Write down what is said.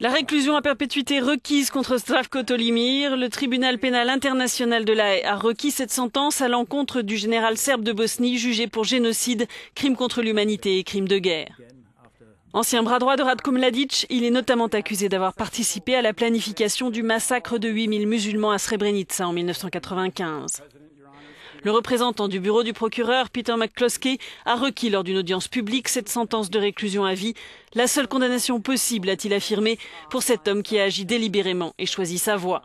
La réclusion à perpétuité requise contre Stravko Tolimir, le tribunal pénal international de La Haye a requis cette sentence à l'encontre du général serbe de Bosnie jugé pour génocide, crime contre l'humanité et crime de guerre. Ancien bras droit de Radko Mladic, il est notamment accusé d'avoir participé à la planification du massacre de 8000 musulmans à Srebrenica en 1995. Le représentant du bureau du procureur, Peter McCloskey, a requis lors d'une audience publique cette sentence de réclusion à vie, la seule condamnation possible, a-t-il affirmé, pour cet homme qui a agi délibérément et choisi sa voie.